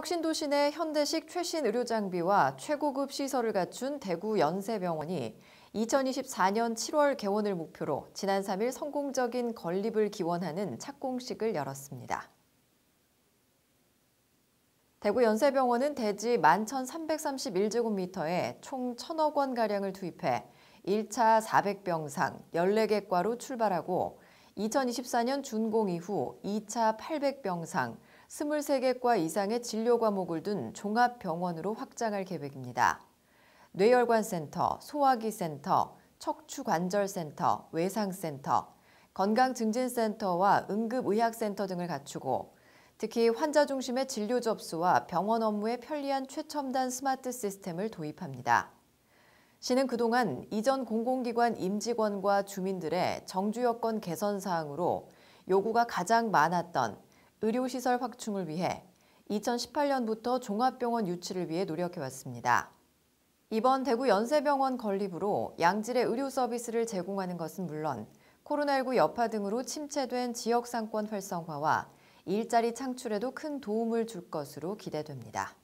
혁신도시 내 현대식 최신 의료장비와 최고급 시설을 갖춘 대구 연세병원이 2024년 7월 개원을 목표로 지난 3일 성공적인 건립을 기원하는 착공식을 열었습니다. 대구 연세병원은 대지 11,331제곱미터에 총 1천억 원가량을 투입해 1차 400병상 14개과로 출발하고 2024년 준공 이후 2차 800병상 23개과 이상의 진료 과목을 둔 종합병원으로 확장할 계획입니다. 뇌혈관센터, 소화기센터, 척추관절센터, 외상센터, 건강증진센터와 응급의학센터 등을 갖추고 특히 환자 중심의 진료 접수와 병원 업무에 편리한 최첨단 스마트 시스템을 도입합니다. 시는 그동안 이전 공공기관 임직원과 주민들의 정주 여건 개선 사항으로 요구가 가장 많았던 의료시설 확충을 위해 2018년부터 종합병원 유치를 위해 노력해왔습니다. 이번 대구 연세병원 건립으로 양질의 의료 서비스를 제공하는 것은 물론 코로나19 여파 등으로 침체된 지역 상권 활성화와 일자리 창출에도 큰 도움을 줄 것으로 기대됩니다.